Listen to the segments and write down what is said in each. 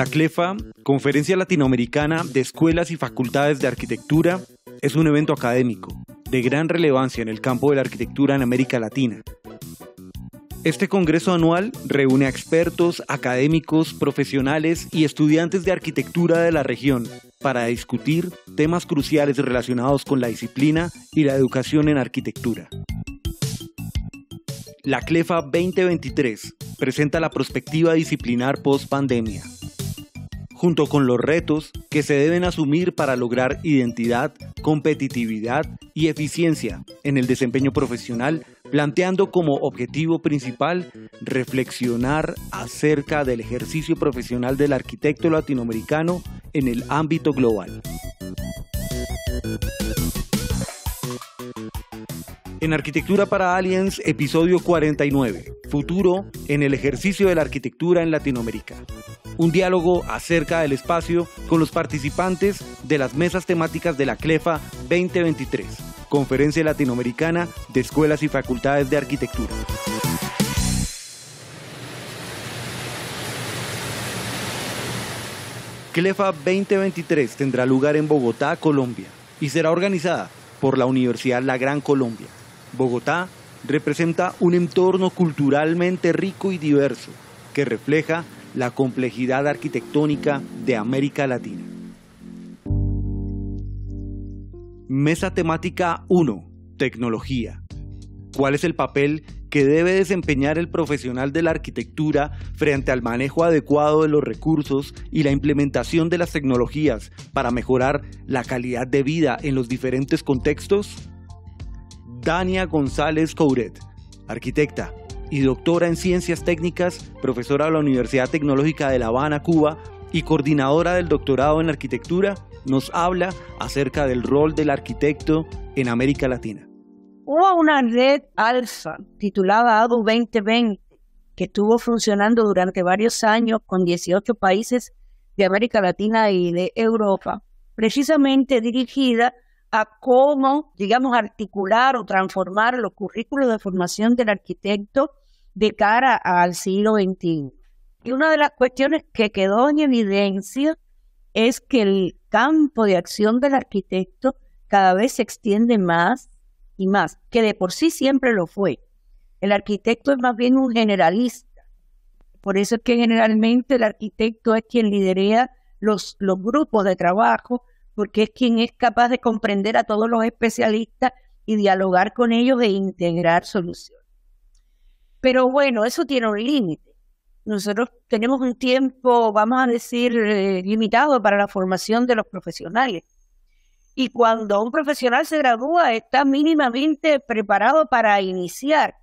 La CLEFA, Conferencia Latinoamericana de Escuelas y Facultades de Arquitectura, es un evento académico de gran relevancia en el campo de la arquitectura en América Latina. Este congreso anual reúne a expertos, académicos, profesionales y estudiantes de arquitectura de la región para discutir temas cruciales relacionados con la disciplina y la educación en arquitectura. La CLEFA 2023 presenta la perspectiva disciplinar post-pandemia, junto con los retos que se deben asumir para lograr identidad, competitividad y eficiencia en el desempeño profesional, planteando como objetivo principal reflexionar acerca del ejercicio profesional del arquitecto latinoamericano en el ámbito global. En Arquitectura para Aliens, episodio 49, futuro en el ejercicio de la arquitectura en Latinoamérica un diálogo acerca del espacio con los participantes de las mesas temáticas de la CLEFA 2023, Conferencia Latinoamericana de Escuelas y Facultades de Arquitectura. CLEFA 2023 tendrá lugar en Bogotá, Colombia, y será organizada por la Universidad La Gran Colombia. Bogotá representa un entorno culturalmente rico y diverso que refleja la complejidad arquitectónica de América Latina. Mesa temática 1. Tecnología. ¿Cuál es el papel que debe desempeñar el profesional de la arquitectura frente al manejo adecuado de los recursos y la implementación de las tecnologías para mejorar la calidad de vida en los diferentes contextos? Dania González Couret, arquitecta, y doctora en Ciencias Técnicas, profesora de la Universidad Tecnológica de La Habana, Cuba, y coordinadora del doctorado en arquitectura, nos habla acerca del rol del arquitecto en América Latina. Hubo una red alfa titulada ADU 2020 que estuvo funcionando durante varios años con 18 países de América Latina y de Europa, precisamente dirigida a cómo, digamos, articular o transformar los currículos de formación del arquitecto de cara al siglo XXI. Y una de las cuestiones que quedó en evidencia es que el campo de acción del arquitecto cada vez se extiende más y más, que de por sí siempre lo fue. El arquitecto es más bien un generalista. Por eso es que generalmente el arquitecto es quien lidera los, los grupos de trabajo, porque es quien es capaz de comprender a todos los especialistas y dialogar con ellos e integrar soluciones. Pero bueno, eso tiene un límite. Nosotros tenemos un tiempo, vamos a decir, eh, limitado para la formación de los profesionales. Y cuando un profesional se gradúa, está mínimamente preparado para iniciar.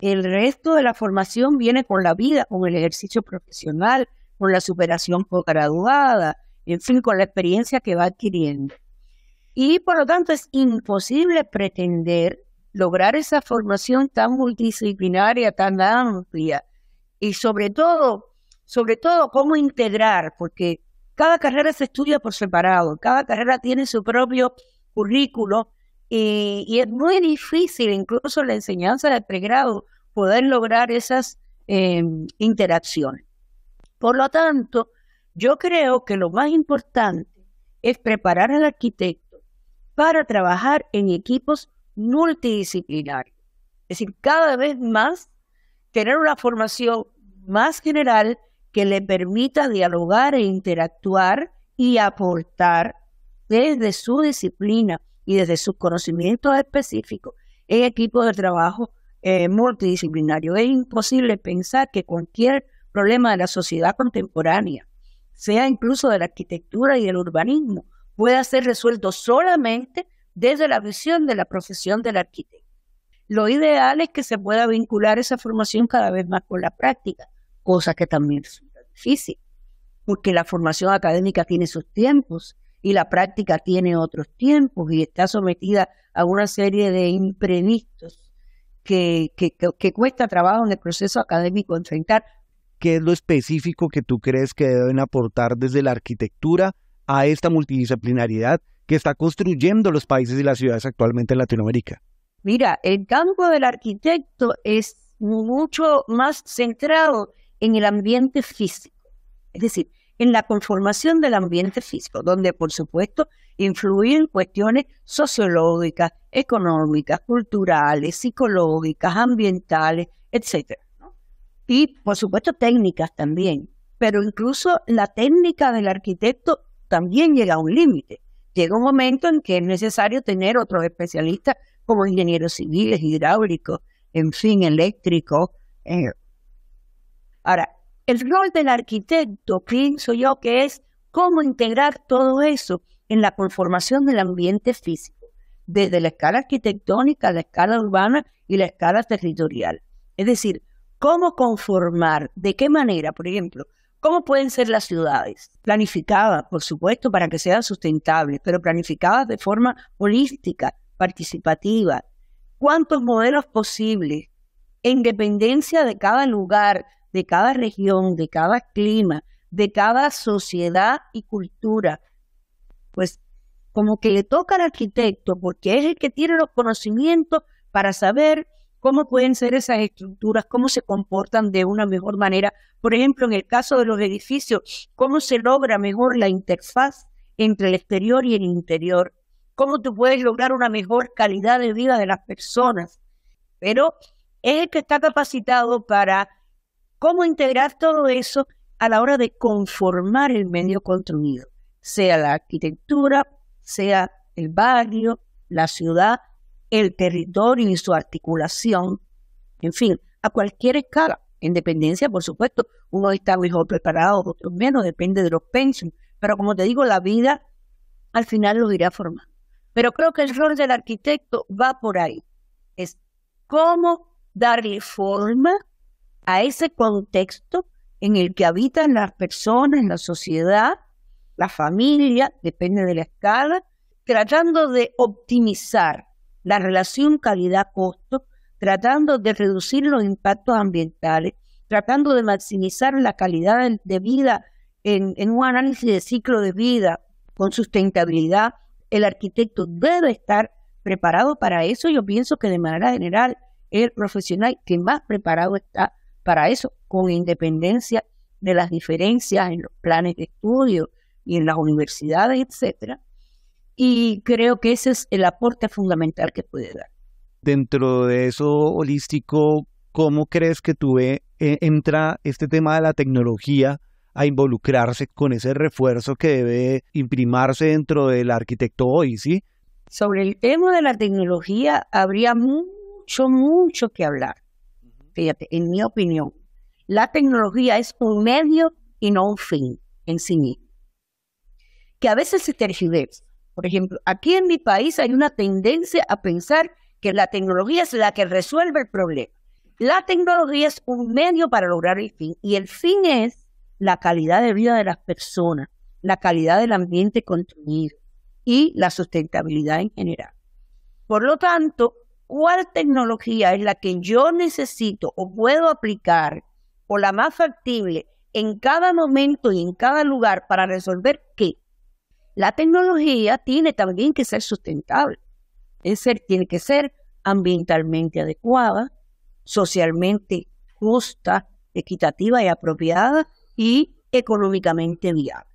El resto de la formación viene con la vida, con el ejercicio profesional, con la superación posgraduada, en fin, con la experiencia que va adquiriendo. Y por lo tanto es imposible pretender lograr esa formación tan multidisciplinaria, tan amplia y sobre todo, sobre todo cómo integrar, porque cada carrera se estudia por separado, cada carrera tiene su propio currículo y, es muy difícil, incluso la enseñanza de pregrado, poder lograr esas em, interacciones. Por lo tanto, yo creo que lo más importante es preparar al arquitecto para trabajar en equipos multidisciplinar. Es decir, cada vez más tener una formación más general que le permita dialogar e interactuar y aportar desde su disciplina y desde sus conocimientos específicos en equipos de trabajo eh, multidisciplinario. Es imposible pensar que cualquier problema de la sociedad contemporánea, sea incluso de la arquitectura y del urbanismo, pueda ser resuelto solamente desde la visión de la profesión del arquitecto. Lo ideal es que se pueda vincular esa formación cada vez más con la práctica, cosa que también resulta difícil, porque la formación académica tiene sus tiempos y la práctica tiene otros tiempos y está sometida a una serie de imprevistos que, que cuesta trabajo en el proceso académico enfrentar. ¿Qué es lo específico que tú crees que deben aportar desde la arquitectura a esta multidisciplinaridad que está construyendo los países y las ciudades actualmente en Latinoamérica? Mira, el campo del arquitecto es mucho más centrado en el ambiente físico, es decir, en la conformación del ambiente físico, donde por supuesto influyen cuestiones sociológicas, económicas, culturales, psicológicas, ambientales, etcétera. Y por supuesto técnicas también, pero incluso la técnica del arquitecto también llega a un límite, llega un momento en que es necesario tener otros especialistas como ingenieros civiles, hidráulicos, en fin, eléctricos. Eh. Ahora, el rol del arquitecto, pienso yo, que es cómo integrar todo eso en la conformación del ambiente físico, desde la escala arquitectónica, la escala urbana y la escala territorial. Es decir, cómo conformar, de qué manera, por ejemplo, ¿Cómo pueden ser las ciudades? Planificadas, por supuesto, para que sean sustentables, pero planificadas de forma holística, participativa. ¿Cuántos modelos posibles? En dependencia de cada lugar, de cada región, de cada clima, de cada sociedad y cultura. Pues como que le toca al arquitecto, porque es el que tiene los conocimientos para saber cómo pueden ser esas estructuras, cómo se comportan de una mejor manera. Por ejemplo, en el caso de los edificios, cómo se logra mejor la interfaz entre el exterior y el interior, cómo tú puedes lograr una mejor calidad de vida de las personas. Pero es el que está capacitado para cómo integrar todo eso a la hora de conformar el medio construido, sea la arquitectura, sea el barrio, la ciudad, el territorio y su articulación, en fin, a cualquier escala. En dependencia, por supuesto, uno está mejor preparado, otro menos, depende de los pensos. Pero como te digo, la vida al final los irá formando. Pero creo que el rol del arquitecto va por ahí. Es cómo darle forma a ese contexto en el que habitan las personas, la sociedad, la familia, depende de la escala, tratando de optimizar la relación calidad-costo, tratando de reducir los impactos ambientales, tratando de maximizar la calidad de vida en, un análisis de ciclo de vida con sustentabilidad. El arquitecto debe estar preparado para eso. Yo pienso que de manera general el profesional que más preparado está para eso, con independencia de las diferencias en los planes de estudio y en las universidades, etcétera, y creo que ese es el aporte fundamental que puede dar. Dentro de eso holístico, ¿cómo crees que tú eh, entra este tema de la tecnología a involucrarse con ese refuerzo que debe imprimarse dentro del arquitecto hoy, sí? Sobre el tema de la tecnología habría mucho, mucho que hablar. Fíjate, en mi opinión, la tecnología es un medio y no un fin en sí mismo, que a veces se tergiversa por ejemplo, aquí en mi país hay una tendencia a pensar que la tecnología es la que resuelve el problema. La tecnología es un medio para lograr el fin y el fin es la calidad de vida de las personas, la calidad del ambiente construido y la sustentabilidad en general. Por lo tanto, ¿cuál tecnología es la que yo necesito o puedo aplicar o la más factible en cada momento y en cada lugar para resolver qué? La tecnología tiene también que ser sustentable. Es tiene que ser ambientalmente adecuada, socialmente justa, equitativa y apropiada y económicamente viable.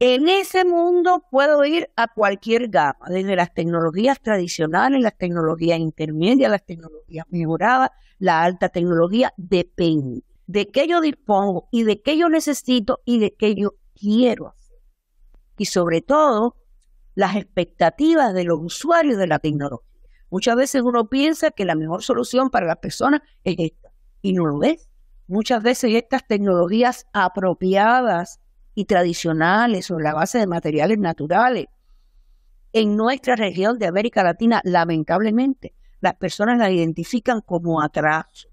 En ese mundo puedo ir a cualquier gama, desde las tecnologías tradicionales, las tecnologías intermedias, las tecnologías mejoradas, la alta tecnología, depende de qué yo dispongo y de qué yo necesito y de qué yo quiero y sobre todo las expectativas de los usuarios de la tecnología. Muchas veces uno piensa que la mejor solución para las personas es esta y no lo es. Muchas veces estas tecnologías apropiadas y tradicionales sobre la base de materiales naturales en nuestra región de América Latina, lamentablemente, las personas las identifican como atraso,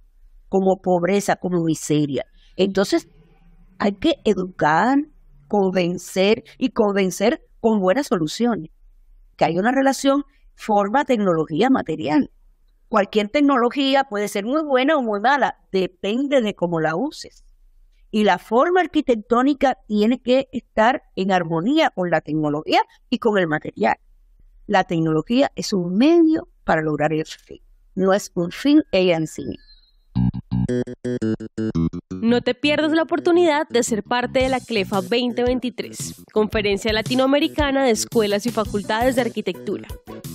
como pobreza, como miseria. Entonces, hay que educar convencer y convencer con buenas soluciones. Que hay una relación forma-tecnología material. Cualquier tecnología puede ser muy buena o muy mala, depende de cómo la uses. Y la forma arquitectónica tiene que estar en armonía con la tecnología y con el material. La tecnología es un medio para lograr el fin, no es un fin en sí. No te pierdas la oportunidad de ser parte de la CLEFA 2023, Conferencia Latinoamericana de Escuelas y Facultades de Arquitectura.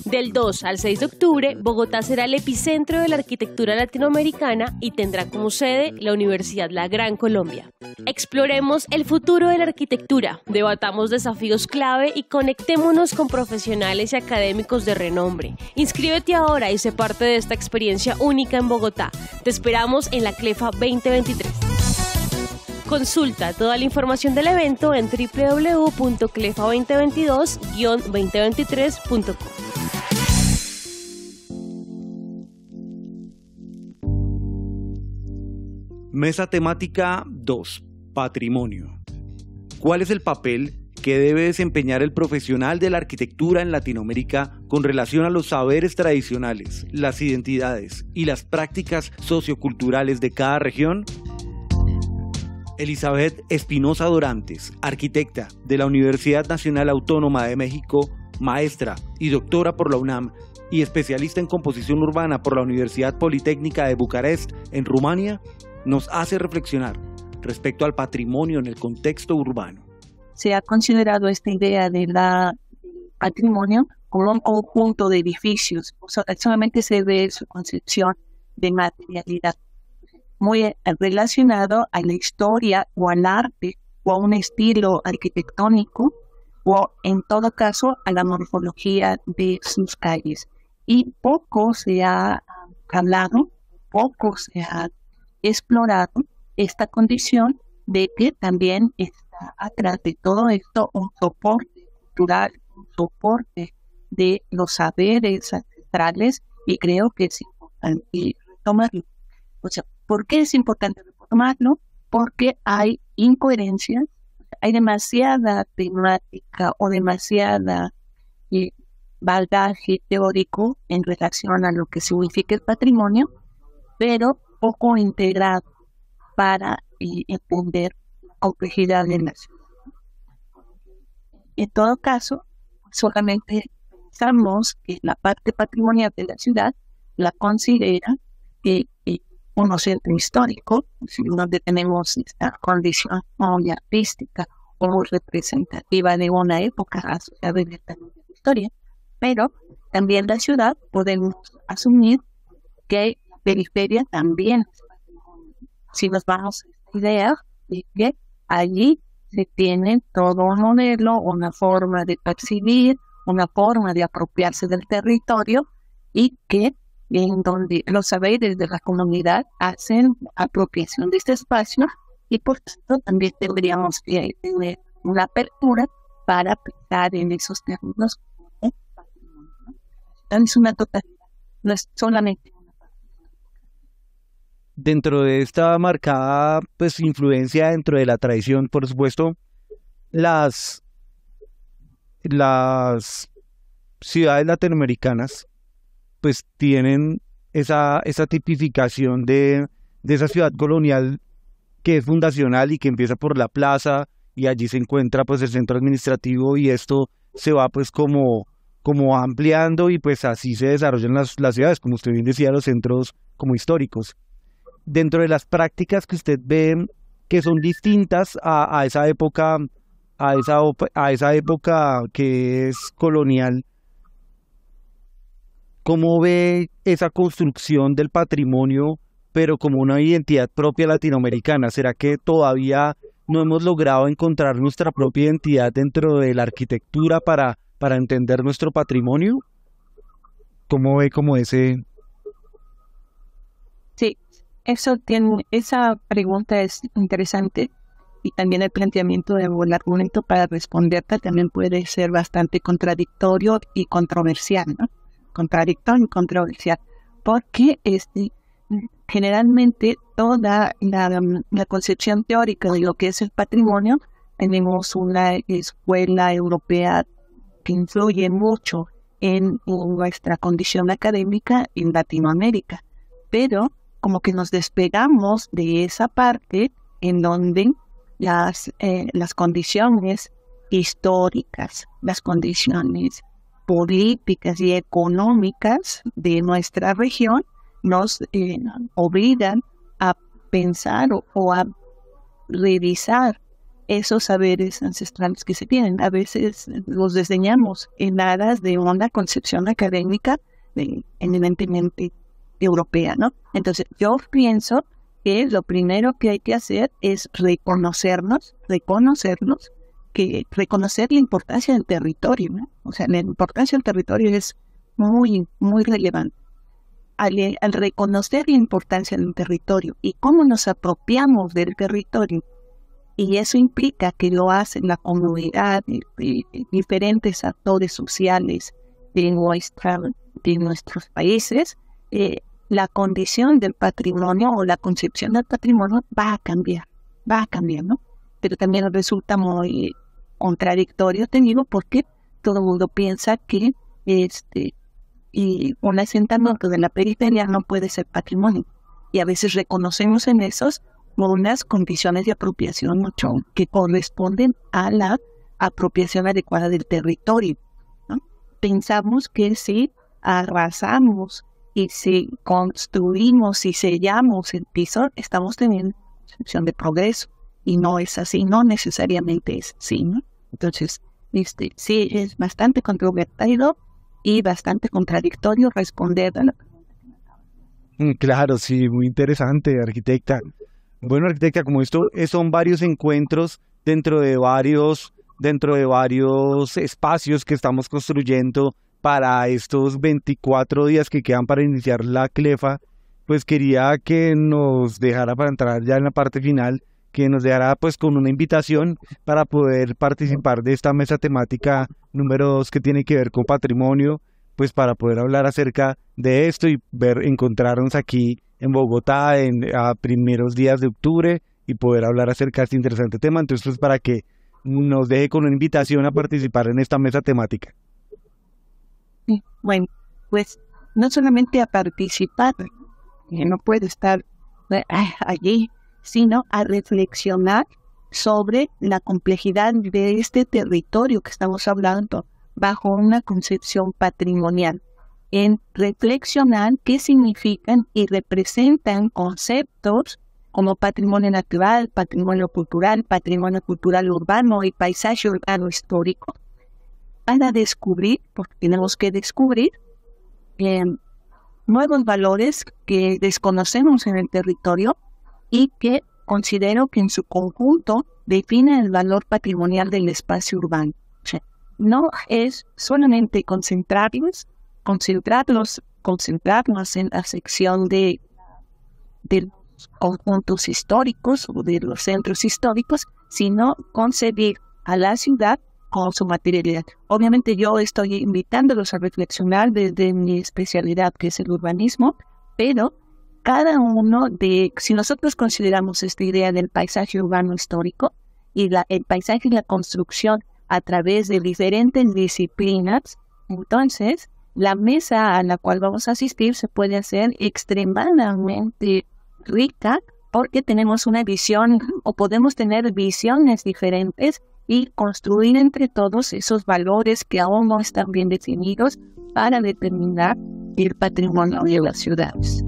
Del 2 al 6 de octubre, Bogotá será el epicentro de la arquitectura latinoamericana y tendrá como sede la Universidad La Gran Colombia. Exploremos el futuro de la arquitectura, debatamos desafíos clave y conectémonos con profesionales y académicos de renombre. Inscríbete ahora y sé parte de esta experiencia única en Bogotá. Te esperamos en la CLEFA 2023. Consulta toda la información del evento en www.clefa2022-2023.com. Mesa temática 2. Patrimonio. ¿Cuál es el papel que debe desempeñar el profesional de la arquitectura en Latinoamérica con relación a los saberes tradicionales, las identidades y las prácticas socioculturales de cada región? Elizabeth Espinosa Dorantes, arquitecta de la Universidad Nacional Autónoma de México, maestra y doctora por la UNAM y especialista en composición urbana por la Universidad Politécnica de Bucarest en Rumania, nos hace reflexionar respecto al patrimonio en el contexto urbano. Se ha considerado esta idea de la patrimonio como un conjunto de edificios. solamente se ve su concepción de materialidad, muy eh, relacionado a la historia o al arte o a un estilo arquitectónico o en todo caso a la morfología de sus calles. Y poco se ha hablado, poco se ha explorado esta condición de que también está atrás de todo esto un soporte cultural, un soporte de los saberes ancestrales y creo que es importante tomarlo O sea, ¿por qué es importante tomarlo Porque hay incoherencias, hay demasiada temática o demasiada eh, baldaje teórico en relación a lo que significa el patrimonio, pero poco integrado para eh, entender la complejidad la En todo caso, solamente pensamos que la parte patrimonial de la ciudad la considera eh, eh un centro histórico, donde tenemos esta condición artística o representativa de una época asociada la historia, pero también la ciudad podemos asumir que la periferia también Si nos vamos a esta idea de que allí se tiene todo un modelo, una forma de percibir, una forma de apropiarse del territorio y que en donde los saberes de la comunidad hacen apropiación de este espacio y por tanto también tendríamos que tener una apertura para pensar en esos términos. Es una totalidad, no es solamente dentro de esta marcada pues influencia dentro de la tradición, por supuesto, las las ciudades latinoamericanas pues tienen esa, esa tipificación de, de esa ciudad colonial que es fundacional y que empieza por la plaza y allí se encuentra pues el centro administrativo y esto se va pues como, como ampliando y pues así se desarrollan las, ciudades, como usted bien decía, los centros como históricos. Dentro de las prácticas que usted ve que son distintas a, a esa época a esa, a esa época que es colonial, ¿cómo ve esa construcción del patrimonio, pero como una identidad propia latinoamericana? ¿Será que todavía no hemos logrado encontrar nuestra propia identidad dentro de la arquitectura para, para entender nuestro patrimonio? ¿Cómo ve como ese... Sí, eso tiene, esa pregunta es interesante y también el planteamiento de el argumento para responderte también puede ser bastante contradictorio y controversial, ¿no? Contradictorio y controversial, porque este, generalmente toda la concepción teórica de lo que es el patrimonio, tenemos una escuela europea que influye mucho en nuestra condición académica en Latinoamérica, pero como que nos despegamos de esa parte en donde las, eh, las condiciones históricas, las condiciones políticas y económicas de nuestra región nos eh, obligan a pensar o, a revisar esos saberes ancestrales que se tienen. A veces los desdeñamos en aras de una concepción académica eminentemente europea, ¿no? Entonces yo pienso que lo primero que hay que hacer es reconocernos, reconocernos, que reconocer la importancia del territorio, O sea, la importancia del territorio es muy, muy relevante. Eh, al, reconocer la importancia del territorio y cómo nos apropiamos del territorio, y eso implica que lo hacen la comunidad, y, eh, eh, diferentes actores sociales de, nuestra, de nuestros países, la condición del patrimonio o la concepción del patrimonio va a cambiar, va a cambiar, ¿no? Pero también resulta muy contradictorio, te porque todo el mundo piensa que este y un asentamiento de la periferia no puede ser patrimonio. Y a veces reconocemos en esos unas condiciones de apropiación mucho que corresponden a la apropiación adecuada del territorio. ¿no? Pensamos que si arrasamos y si construimos y sellamos el piso, estamos teniendo percepción de progreso. Y no es así, no necesariamente es así, ¿no? Entonces, este, sí, es bastante controvertido y bastante contradictorio responder a mm, Claro, sí, muy interesante, arquitecta. Bueno, arquitecta, como esto eh, son varios encuentros dentro de varios, dentro de varios espacios que estamos construyendo para estos 24 días que quedan para iniciar la clefa, pues quería que nos dejara para entrar ya en la parte final, que nos dejara pues con una invitación para poder participar de esta mesa temática número 2 que tiene que ver con patrimonio, pues para poder hablar acerca de esto y ver encontrarnos aquí en Bogotá en, a primeros días de octubre y poder hablar acerca de este interesante tema. Entonces, pues, para que nos deje con una invitación a participar en esta mesa temática bueno, pues no solamente a participar, que no puede estar eh, ah, allí, sino a reflexionar sobre la complejidad de este territorio que estamos hablando bajo una concepción patrimonial, en reflexionar qué significan y representan conceptos como patrimonio natural, patrimonio cultural, patrimonio cultural urbano y paisaje urbano histórico, para descubrir, porque tenemos que descubrir, em, nuevos valores que desconocemos en el territorio y que considero que en su conjunto define el valor patrimonial del espacio urbano. No es solamente concentrarlos, concentrarlos, concentrarnos en la sección de, de los conjuntos históricos o de los centros históricos, sino concebir a la ciudad con su materialidad. Obviamente yo estoy invitándolos a reflexionar desde mi especialidad, que es el urbanismo, pero cada uno de, si nosotros consideramos esta idea del paisaje urbano histórico y la, el paisaje y la construcción a través de diferentes disciplinas, entonces la mesa a la cual vamos a asistir se puede hacer extremadamente rica porque tenemos una visión o podemos tener visiones diferentes y construir entre todos esos valores que aún no están bien definidos para determinar el patrimonio de las ciudades.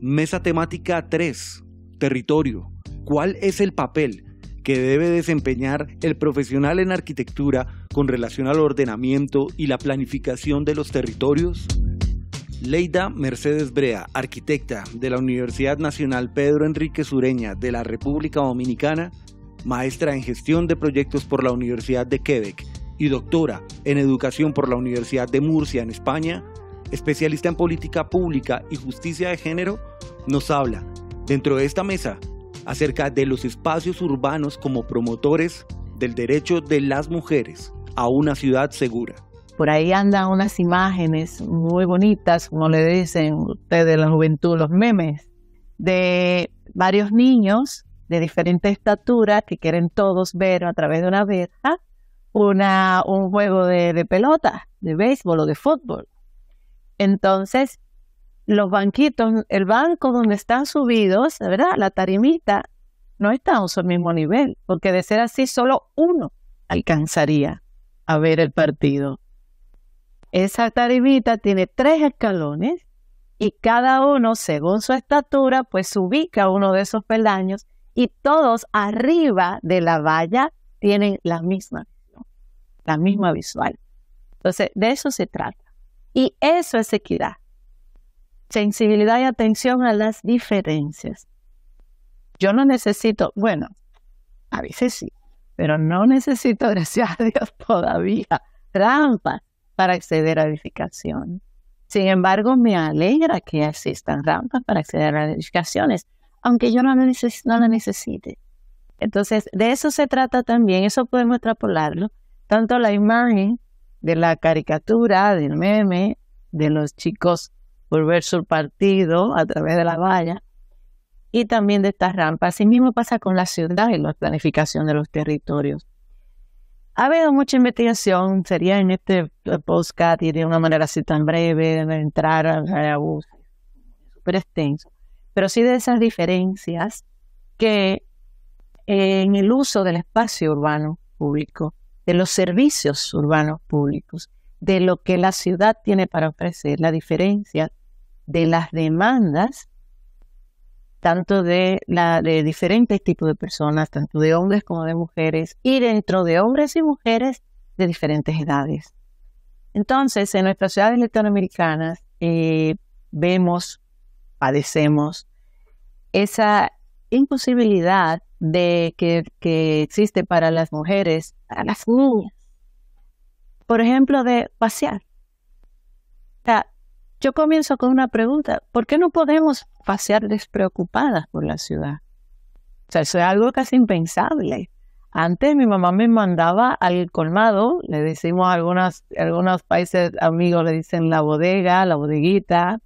Mesa temática 3. Territorio. ¿Cuál es el papel que debe desempeñar el profesional en arquitectura con relación al ordenamiento y la planificación de los territorios? Leida Mercedes Brea, arquitecta de la Universidad Nacional Pedro Enrique Sureña de la República Dominicana, maestra en gestión de proyectos por la Universidad de Quebec y doctora en educación por la Universidad de Murcia en España, especialista en política pública y justicia de género, nos habla, dentro de esta mesa, acerca de los espacios urbanos como promotores del derecho de las mujeres a una ciudad segura. Por ahí andan unas imágenes muy bonitas, como le dicen ustedes de la juventud, los memes, de varios niños de diferente estatura que quieren todos ver a través de una verja una, un juego de, pelota, de béisbol o de fútbol. Entonces, los banquitos, el banco donde están subidos, ¿verdad? La tarimita, no está a su mismo nivel, porque de ser así, solo uno alcanzaría a ver el partido. Esa tarimita tiene tres escalones y cada uno, según su estatura, pues ubica uno de esos peldaños y todos arriba de la valla tienen la misma, la misma visual. Entonces, de eso se trata. Y eso es equidad. Sensibilidad y atención a las diferencias. Yo no necesito, bueno, a veces sí, pero no necesito, gracias a Dios, todavía rampas para acceder a edificación. Sin embargo, me alegra que existan rampas para acceder a edificaciones aunque yo no, la necesite. Entonces, de eso se trata también, eso podemos extrapolarlo, tanto la imagen de la caricatura, del meme, de los chicos volver ver su partido a través de la valla, y también de estas rampas. mismo pasa con la ciudad y la planificación de los territorios. Ha habido mucha investigación, sería en este podcast y de una manera así tan breve, de entrar a, a, bus. super extenso pero sí de esas diferencias que en el uso del espacio urbano público, de los servicios urbanos públicos, de lo que la ciudad tiene para ofrecer, la diferencia de las demandas, tanto de, la, diferentes tipos de personas, tanto de hombres como de mujeres, y dentro de hombres y mujeres de diferentes edades. Entonces, en nuestras ciudades latinoamericanas eh, vemos padecemos, esa imposibilidad de que, existe para las mujeres, para las niñas, por ejemplo, de pasear. O sea, yo comienzo con una pregunta, ¿por qué no podemos pasear despreocupadas por la ciudad? O sea, eso es algo casi impensable. Antes mi mamá me mandaba al colmado, le decimos a algunos países amigos, le dicen la bodega, la bodeguita,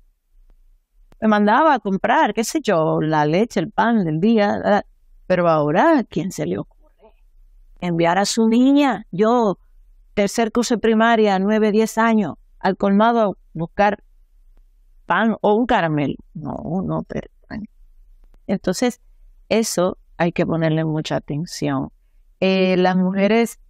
me mandaba a comprar, qué sé yo, la leche, el pan del día. Pero ahora, ¿quién se le ocurre? Enviar a su niña, yo, tercer curso de primaria, nueve, diez años, al colmado a buscar pan o un caramelo. No, no, pero... Entonces, eso hay que ponerle mucha atención. Eh, las mujeres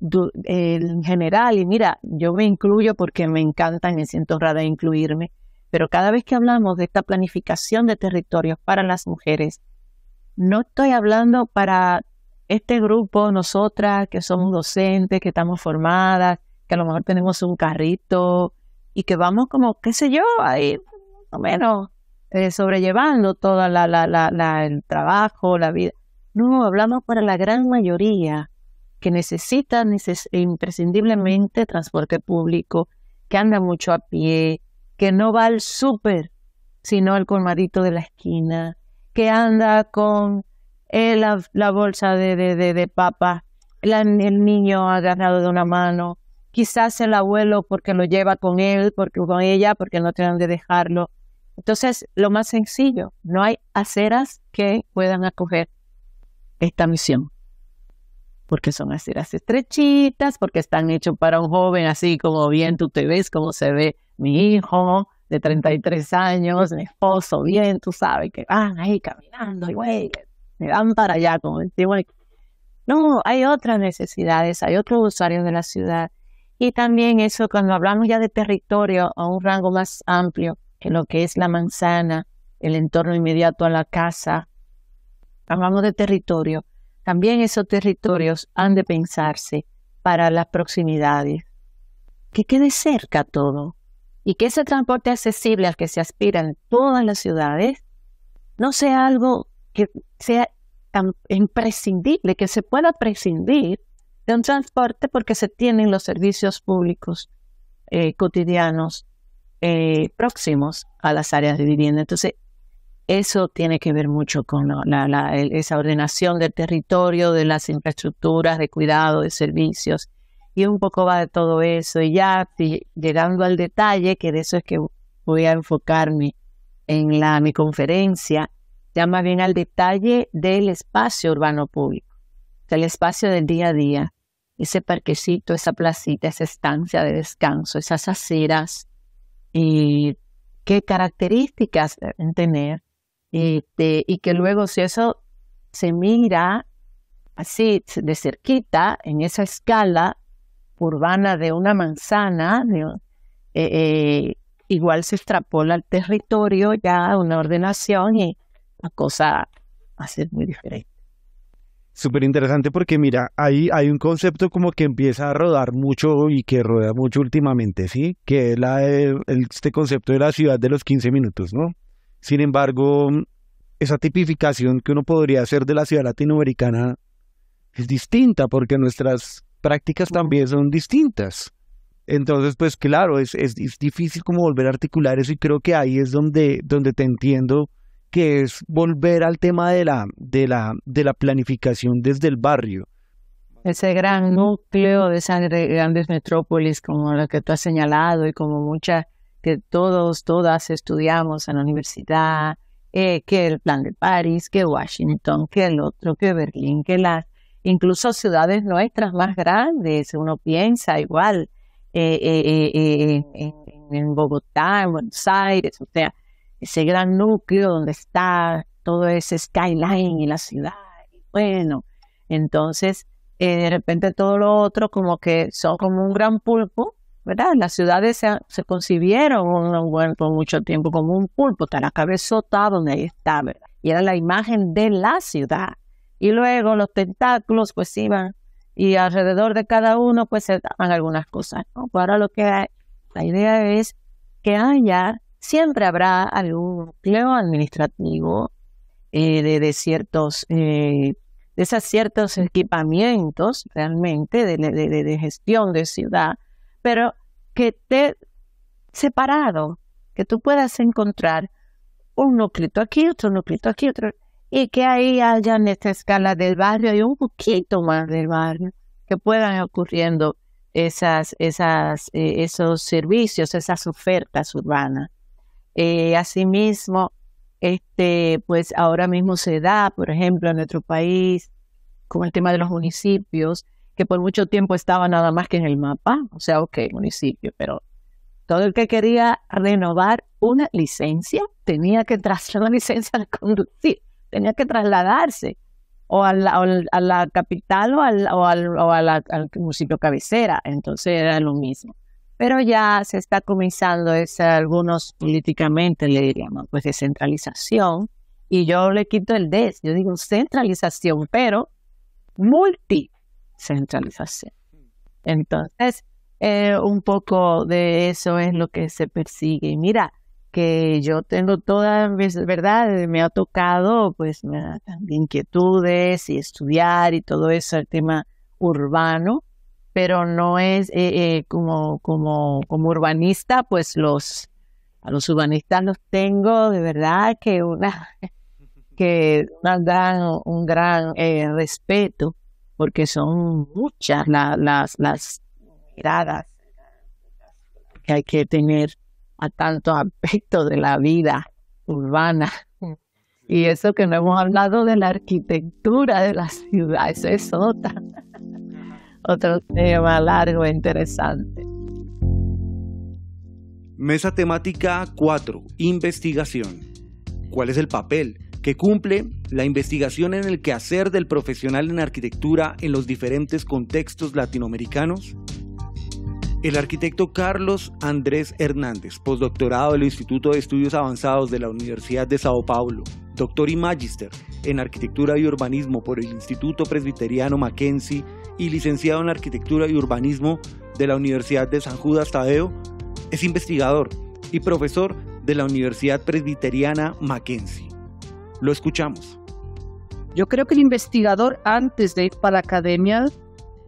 eh, en general, y mira, yo me incluyo porque me encanta y me siento rara de incluirme, pero cada vez que hablamos de esta planificación de territorios para las mujeres, no estoy hablando para este grupo, nosotras que somos docentes, que estamos formadas, que a lo mejor tenemos un carrito y que vamos como, qué sé yo, ahí o menos eh, sobrellevando todo la, el trabajo, la vida. No, hablamos para la gran mayoría que necesita imprescindiblemente transporte público, que anda mucho a pie, que no va al súper, sino al colmadito de la esquina, que anda con eh, la, bolsa de, de, de, papa, el niño agarrado de una mano, quizás el abuelo porque lo lleva con él, porque con ella, porque no tienen de dejarlo. Entonces, lo más sencillo, no hay aceras que puedan acoger esta misión. Porque son aceras estrechitas, porque están hechos para un joven así como bien tú te ves, como se ve mi hijo de 33 años, mi esposo, bien, tú sabes, que van ahí caminando y güey, me van para allá, como No, hay otras necesidades, hay otros usuarios de la ciudad. Y también eso, cuando hablamos ya de territorio a un rango más amplio, que lo que es la manzana, el entorno inmediato a la casa, hablamos de territorio, también esos territorios han de pensarse para las proximidades. Que quede cerca todo, y que ese transporte accesible al que se aspira en todas las ciudades no sea algo que sea imprescindible, que se pueda prescindir de un transporte porque se tienen los servicios públicos eh, cotidianos eh, próximos a las áreas de vivienda. Entonces, eso tiene que ver mucho con la, esa ordenación del territorio, de las infraestructuras, de cuidado, de servicios y un poco va de todo eso. Y ya llegando al detalle, que de eso es que voy a enfocarme en la, mi conferencia, ya más bien al detalle del espacio urbano público, del espacio del día a día, ese parquecito, esa placita, esa estancia de descanso, esas aceras, y qué características deben tener, este, y que luego si eso se mira así de cerquita, en esa escala, urbana de una manzana, eh, eh, igual se extrapola al territorio ya una ordenación y la cosa va a ser muy diferente. Súper interesante porque mira, ahí hay un concepto como que empieza a rodar mucho y que rueda mucho últimamente, ¿sí? Que es este concepto de la ciudad de los 15 minutos, ¿no? Sin embargo, esa tipificación que uno podría hacer de la ciudad latinoamericana es distinta porque nuestras prácticas también son distintas. Entonces, pues claro, es, es, difícil como volver a articular eso y creo que ahí es donde, donde te entiendo que es volver al tema de la, de la, de la planificación desde el barrio. Ese gran núcleo de esas grandes metrópolis como la que tú has señalado y como muchas que todos, todas estudiamos en la universidad, eh, que el plan de París, que Washington, que el otro, que Berlín, que la incluso ciudades nuestras más grandes, uno piensa igual eh, eh, eh, en, Bogotá, en Buenos Aires, o sea, ese gran núcleo donde está todo ese skyline y la ciudad. Bueno, entonces de repente todo lo otro como que son como un gran pulpo, ¿verdad? Las ciudades se, se concibieron por mucho tiempo como un pulpo, está la cabezota donde ahí está, ¿verdad? Y era la imagen de la ciudad y luego los tentáculos pues iban y alrededor de cada uno pues se daban algunas cosas. ¿no? Pues, ahora lo que hay, la idea es que haya, ah, siempre habrá algún núcleo administrativo eh, de, ciertos, eh, de esos ciertos equipamientos realmente de, gestión de ciudad, pero que esté separado, que tú puedas encontrar un núcleo aquí, otro núcleo aquí, otro y que ahí en esta escala del barrio y un poquito más del barrio, que puedan ocurriendo esas, esas, eh, esos servicios, esas ofertas urbanas. Eh, asimismo, este, pues ahora mismo se da, por ejemplo, en nuestro país, con el tema de los municipios, que por mucho tiempo estaba nada más que en el mapa, o sea, ok, municipio, pero todo el que quería renovar una licencia tenía que trazar la licencia de conducir tenía que trasladarse o a la, a la capital o, al, o, al, o al municipio cabecera. Entonces era lo mismo. Pero ya se está comenzando, esa algunos políticamente le diríamos, pues centralización, y yo le quito el des, yo digo centralización, pero multicentralización. Entonces, eh, un poco de eso es lo que se persigue. y Mira, que yo tengo todas mis, ¿verdad? Me ha tocado pues inquietudes y estudiar y todo eso, el tema urbano, pero no es eh, eh, como, como, como urbanista, pues los, a los urbanistas los tengo de verdad que una, que un gran eh, respeto, porque son muchas las, las miradas que hay que tener a tantos aspectos de la vida urbana. Y eso que no hemos hablado de la arquitectura de la ciudad, eso es otra, otro tema largo e interesante. Mesa temática 4, investigación. ¿Cuál es el papel que cumple la investigación en el quehacer del profesional en arquitectura en los diferentes contextos latinoamericanos? El arquitecto Carlos Andrés Hernández, postdoctorado del Instituto de Estudios Avanzados de la Universidad de Sao Paulo, doctor y magíster en Arquitectura y Urbanismo por el Instituto Presbiteriano Mackenzie y licenciado en Arquitectura y Urbanismo de la Universidad de San Judas Tadeo, es investigador y profesor de la Universidad Presbiteriana Mackenzie. Lo escuchamos. Yo creo que el investigador antes de ir para la academia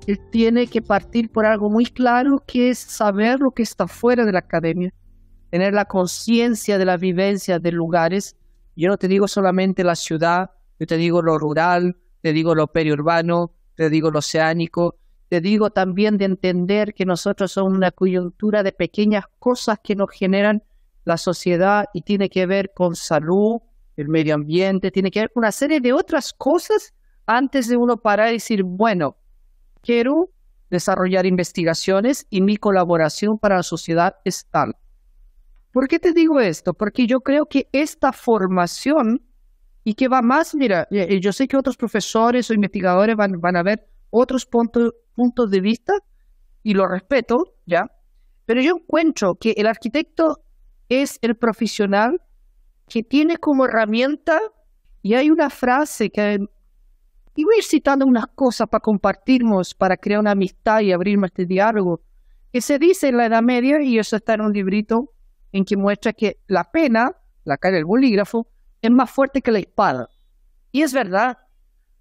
él tiene que partir por algo muy claro que es saber lo que está fuera de la academia, tener la conciencia de la vivencia de lugares. Yo no te digo solamente la ciudad, yo te digo lo rural, te digo lo periurbano, te digo lo oceánico, te digo también de entender que nosotros somos una coyuntura de pequeñas cosas que nos generan la sociedad y tiene que ver con salud, el medio ambiente, tiene que ver con una serie de otras cosas antes de uno parar y decir, bueno, Quiero desarrollar investigaciones y mi colaboración para la sociedad es tal. ¿Por qué te digo esto? Porque yo creo que esta formación y que va más, mira, eh, eh, yo sé que otros profesores o investigadores van, van a ver otros puntos, puntos de vista y lo respeto, ¿ya? Pero yo encuentro que el arquitecto es el profesional que tiene como herramienta, y hay una frase que y voy a ir citando unas cosas para compartirnos, para crear una amistad y abrirme este diálogo, que se dice en la Edad Media, y eso está en un librito en que muestra que la pena, la cara del bolígrafo, es más fuerte que la espada. Y es verdad,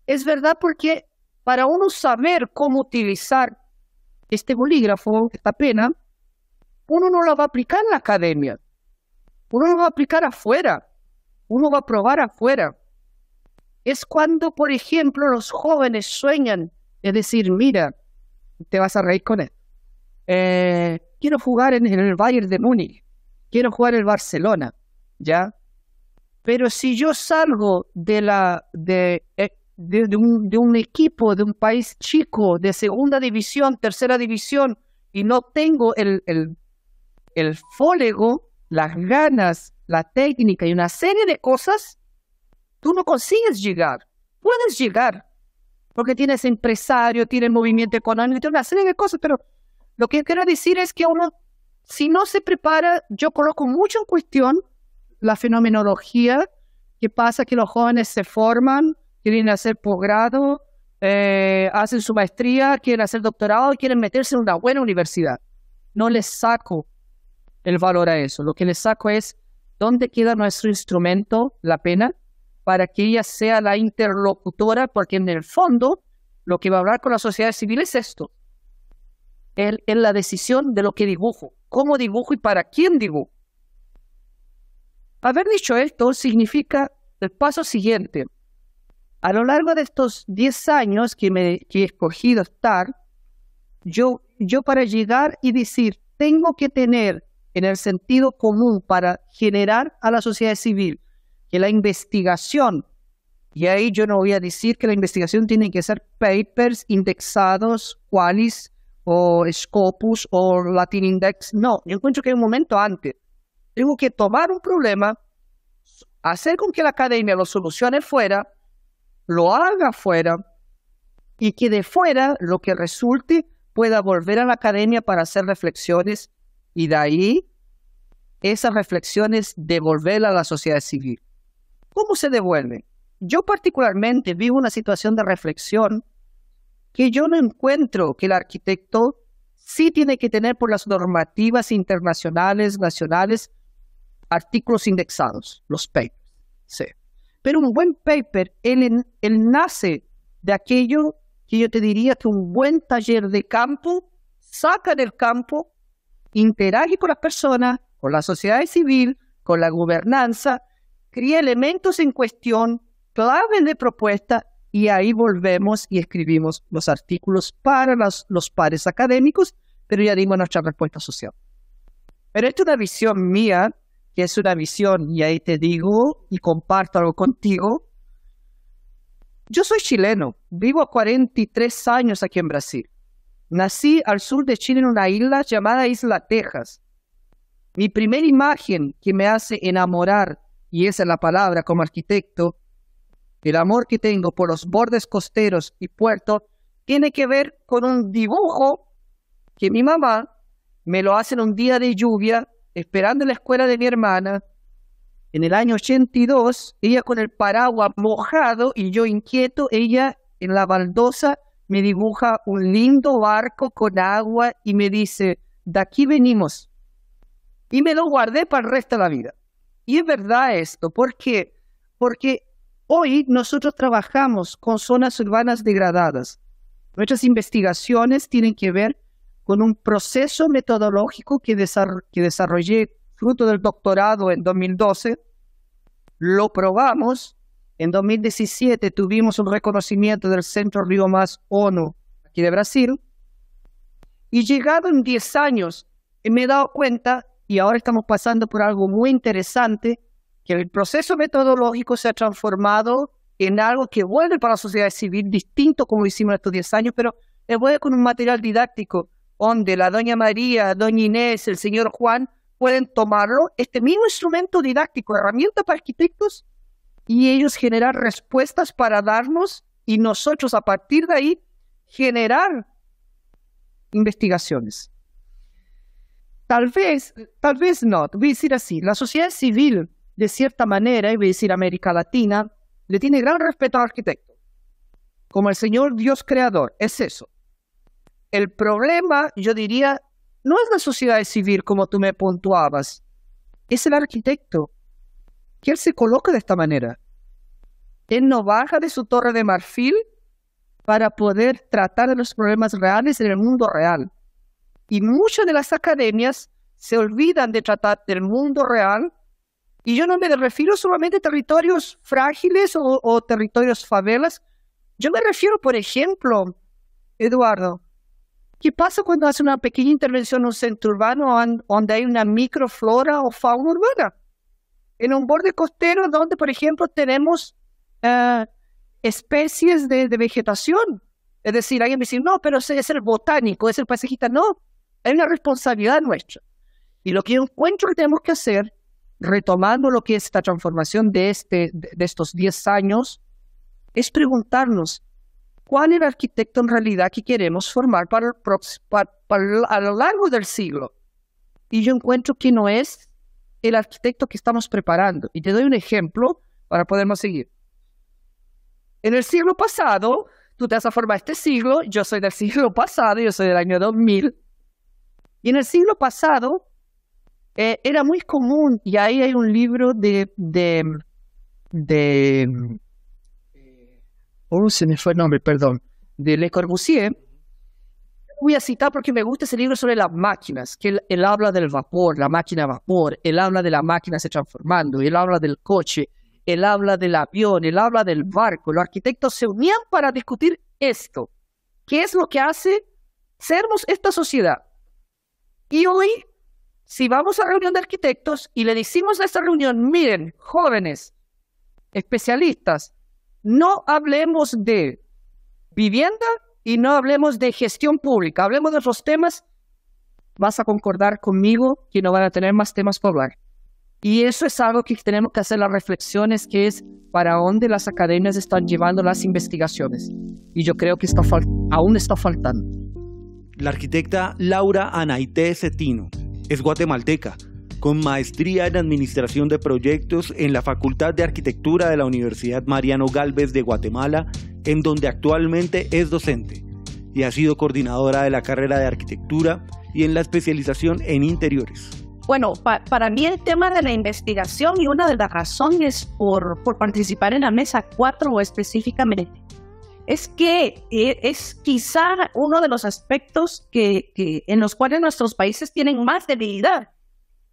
es verdad porque para uno saber cómo utilizar este bolígrafo, esta pena, uno no la va a aplicar en la academia, uno lo va a aplicar afuera, uno va a probar afuera es cuando, por ejemplo, los jóvenes sueñan, es decir, mira, te vas a reír con él. Eh, quiero jugar en, el Bayern de Múnich, quiero jugar en el Barcelona, ¿ya? Pero si yo salgo de la eh, de, un, equipo, de un país chico, de segunda división, tercera división, y no tengo el, el, el fólego, las ganas, la técnica y una serie de cosas, Tú no consigues llegar. Puedes llegar, porque tienes empresario, tienes movimiento económico, tienes una serie de cosas, pero lo que quiero decir es que uno, si no se prepara, yo coloco mucho en cuestión la fenomenología que pasa que los jóvenes se forman, quieren hacer posgrado, eh, hacen su maestría, quieren hacer doctorado, quieren meterse en una buena universidad. No les saco el valor a eso. Lo que les saco es dónde queda nuestro instrumento, la pena, para que ella sea la interlocutora, porque en el fondo lo que va a hablar con la sociedad civil es esto, es la decisión de lo que dibujo, cómo dibujo y para quién dibujo. Haber dicho esto significa el paso siguiente. A lo largo de estos 10 años que, me, he escogido estar, yo, yo para llegar y decir, tengo que tener en el sentido común para generar a la sociedad civil que la investigación, y ahí yo no voy a decir que la investigación tiene que ser papers indexados, qualis o Scopus o Latin Index, no, yo encuentro que en un momento antes. Tengo que tomar un problema, hacer con que la academia lo solucione fuera, lo haga fuera, y que de fuera lo que resulte pueda volver a la academia para hacer reflexiones y de ahí esas reflexiones devolver a la sociedad civil. ¿Cómo se devuelve? Yo particularmente vivo una situación de reflexión que yo no encuentro que el arquitecto sí tiene que tener por las normativas internacionales, nacionales, artículos indexados, los papers. Pero un buen paper, él, él nace de aquello que yo te diría que un buen taller de campo saca del campo, interage con las personas, con la sociedad civil, con la gobernanza, cría elementos en cuestión, clave de propuesta y ahí volvemos y escribimos los artículos para los, los pares académicos, pero ya dimos nuestra respuesta social. Pero esta es una visión mía, que es una visión, y ahí te digo y comparto algo contigo. Yo soy chileno, vivo 43 años aquí en Brasil. Nací al sur de Chile en una isla llamada Isla Texas. Mi primera imagen que me hace enamorar y esa es la palabra como arquitecto, el amor que tengo por los bordes costeros y puertos tiene que ver con un dibujo que mi mamá me lo hace en un día de lluvia, esperando en la escuela de mi hermana, en el año 82, ella con el paraguas mojado y yo inquieto, ella en la baldosa me dibuja un lindo barco con agua y me dice, de aquí venimos. Y me lo guardé para el resto de la vida. Y es verdad esto, ¿por qué? Porque hoy nosotros trabajamos con zonas urbanas degradadas. Nuestras investigaciones tienen que ver con un proceso metodológico que, desarrollé fruto del doctorado en 2012. Lo probamos. En 2017 tuvimos un reconocimiento del Centro Río Más ONU aquí de Brasil. Y llegado en 10 años, me he dado cuenta y ahora estamos pasando por algo muy interesante, que el proceso metodológico se ha transformado en algo que vuelve para la sociedad civil, distinto como hicimos estos 10 años, pero vuelve con un material didáctico, donde la doña María, doña Inés, el señor Juan pueden tomarlo, este mismo instrumento didáctico, herramienta para arquitectos, y ellos generar respuestas para darnos y nosotros a partir de ahí generar investigaciones. Tal vez, tal vez no, voy a decir así, la sociedad civil, de cierta manera, y voy a decir América Latina, le tiene gran respeto al arquitecto, como el Señor Dios creador, es eso. El problema, yo diría, no es la sociedad civil como tú me puntuabas, es el arquitecto, que él se coloca de esta manera. Él no baja de su torre de marfil para poder tratar de los problemas reales en el mundo real. Y muchas de las academias se olvidan de tratar del mundo real. Y yo no me refiero solamente a territorios frágiles o, territorios favelas. Yo me refiero, por ejemplo, Eduardo, ¿qué pasa cuando hace una pequeña intervención en un centro urbano donde hay una microflora o fauna urbana? En un borde costero donde, por ejemplo, tenemos eh, especies de, vegetación. Es decir, alguien me dice, no, pero ese es el botánico, es el paisajista. No, es una responsabilidad nuestra. Y lo que yo encuentro que tenemos que hacer, retomando lo que es esta transformación de, este, de estos 10 años, es preguntarnos, ¿cuál es el arquitecto en realidad que queremos formar para, a lo largo del siglo? Y yo encuentro que no es el arquitecto que estamos preparando. Y te doy un ejemplo para podernos seguir. En el siglo pasado, tú te vas a formar este siglo, yo soy del siglo pasado, yo soy del año 2000, y en el siglo pasado eh, era muy común, y ahí hay un libro de, de, mm, se fue el nombre, perdón, de Le Corbusier, voy a citar porque me gusta ese libro sobre las máquinas, que él, habla del vapor, la máquina vapor, él habla de la máquina se transformando, él habla del coche, él habla del avión, él habla del barco. Los arquitectos se unían para discutir esto. ¿Qué es lo que hace sermos esta sociedad? Y hoy, si vamos a reunión de arquitectos y le decimos a esta reunión, miren, jóvenes, especialistas, no hablemos de vivienda y no hablemos de gestión pública, hablemos de otros temas, vas a concordar conmigo que no van a tener más temas por hablar. Y eso es algo que tenemos que hacer las reflexiones, que es para dónde las academias están llevando las investigaciones. Y yo creo que aún está faltando. La arquitecta Laura Anaité Cetino es guatemalteca, con maestría en Administración de Proyectos en la Facultad de Arquitectura de la Universidad Mariano Galvez de Guatemala, en donde actualmente es docente, y ha sido coordinadora de la carrera de Arquitectura y en la especialización en interiores. Bueno, para mí el tema de la investigación y una de las razones por, por participar en la mesa 4 específicamente es que eh, es quizá uno de los aspectos que, en los cuales nuestros países tienen más debilidad.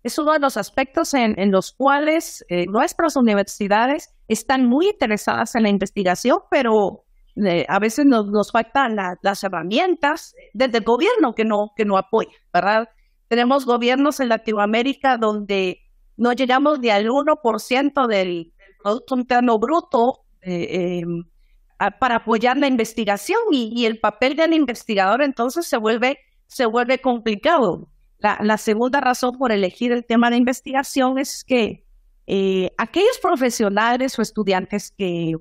Es uno de los aspectos en, los cuales eh, nuestras universidades están muy interesadas en la investigación, pero eh, a veces nos, faltan las herramientas desde el gobierno que no, que no apoya, ¿verdad? Tenemos gobiernos en Latinoamérica donde no llegamos ni al 1% del Producto Interno Bruto. Em, para apoyar la investigación y, el papel del investigador entonces se vuelve, se vuelve complicado. La, segunda razón por elegir el tema de investigación es que eh, aquellos profesionales o estudiantes que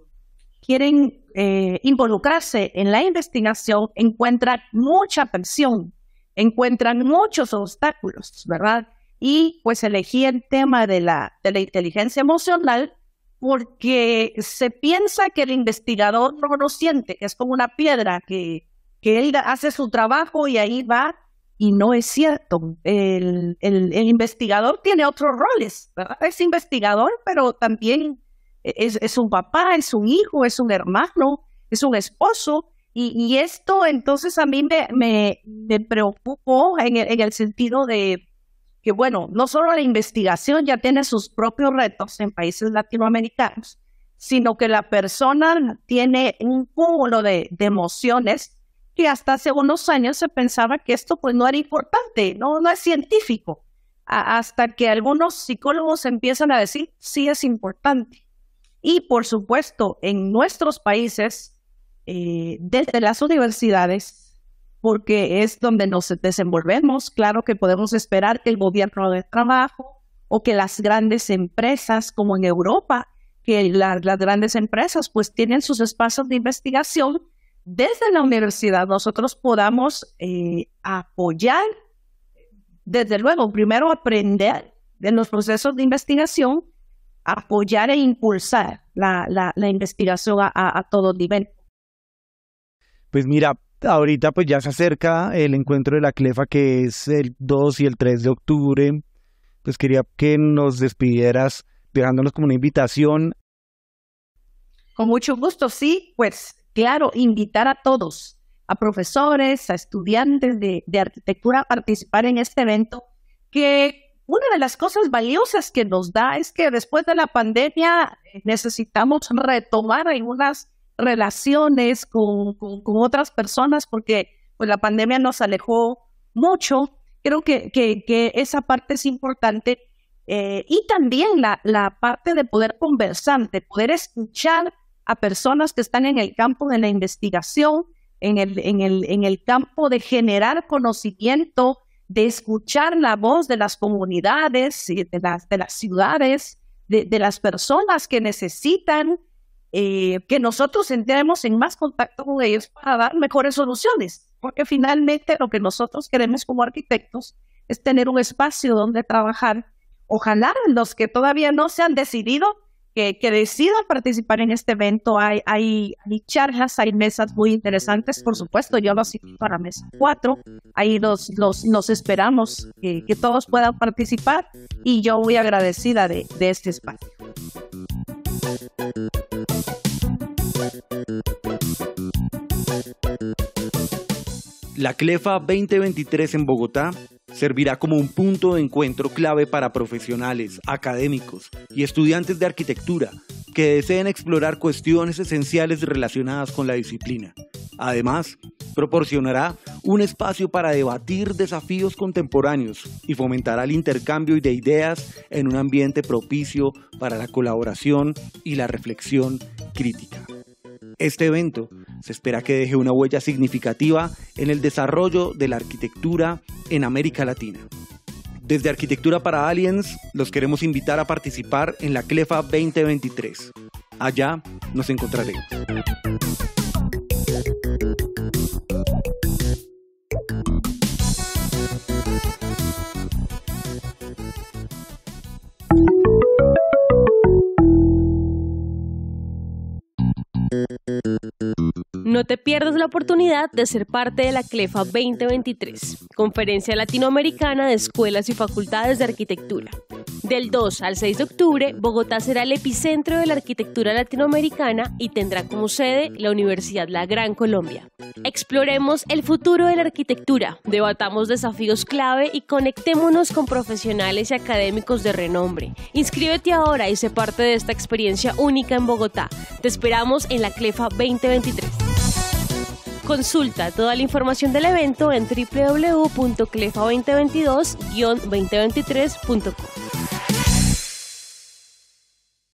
quieren eh, involucrarse en la investigación encuentran mucha presión, encuentran muchos obstáculos, ¿verdad? Y pues elegí el tema de la, de la inteligencia emocional porque se piensa que el investigador no lo siente, que es como una piedra, que, él hace su trabajo y ahí va, y no es cierto. El, investigador tiene otros roles, Es investigador, pero también es, es, un papá, es un hijo, es un hermano, es un esposo. Y, y esto entonces a mí me, me, preocupó en el sentido de que, bueno, no solo la investigación ya tiene sus propios retos en países latinoamericanos, sino que la persona tiene un cúmulo de, emociones que hasta hace unos años se pensaba que esto pues no era importante, no, es científico, hasta que algunos psicólogos empiezan a decir, sí es importante. Y por supuesto, en nuestros países, eh, desde las universidades, porque es donde nos desenvolvemos. Claro que podemos esperar que el gobierno de trabajo o que las grandes empresas, como en Europa, que las grandes empresas pues tienen sus espacios de investigación desde la universidad, nosotros podamos eh, apoyar, desde luego, primero aprender de los procesos de investigación, apoyar e impulsar la, la, investigación a, a todo nivel. Pues mira, Ahorita pues ya se acerca el encuentro de la Clefa que es el 2 y el 3 de octubre. Pues quería que nos despidieras dejándonos como una invitación. Con mucho gusto, sí, pues claro, invitar a todos, a profesores, a estudiantes de, de arquitectura a participar en este evento, que una de las cosas valiosas que nos da es que después de la pandemia eh, necesitamos retomar algunas relaciones con, otras personas, porque pues, la pandemia nos alejó mucho. Creo que, esa parte es importante. Eh, y también la, parte de poder conversar, de poder escuchar a personas que están en el campo de la investigación, en el, campo de generar conocimiento, de escuchar la voz de las comunidades, de las, de las ciudades, de las personas que necesitan eh, que nosotros entremos en más contacto con ellos para dar mejores soluciones, porque finalmente lo que nosotros queremos como arquitectos es tener un espacio donde trabajar. Ojalá los que todavía no se han decidido, que, decidan participar en este evento, hay, hay, charlas, hay mesas muy interesantes, por supuesto, yo los invito para mesa 4, ahí los, los, esperamos que, todos puedan participar y yo muy agradecida de este espacio. La CLEFA 2023 en Bogotá servirá como un punto de encuentro clave para profesionales, académicos y estudiantes de arquitectura que deseen explorar cuestiones esenciales relacionadas con la disciplina. Además, proporcionará un espacio para debatir desafíos contemporáneos y fomentará el intercambio de ideas en un ambiente propicio para la colaboración y la reflexión crítica. Este evento se espera que deje una huella significativa en el desarrollo de la arquitectura en América Latina. Desde Arquitectura para Aliens los queremos invitar a participar en la CLEFA 2023. Allá nos encontraremos. No te pierdas la oportunidad de ser parte de la CLEFA 2023, Conferencia Latinoamericana de Escuelas y Facultades de Arquitectura. Del 2 al 6 de octubre, Bogotá será el epicentro de la arquitectura latinoamericana y tendrá como sede la Universidad La Gran Colombia. Exploremos el futuro de la arquitectura, debatamos desafíos clave y conectémonos con profesionales y académicos de renombre. Inscríbete ahora y sé parte de esta experiencia única en Bogotá. Te esperamos en la CLEFA 2023. Consulta toda la información del evento en www.clefa2022-2023.com.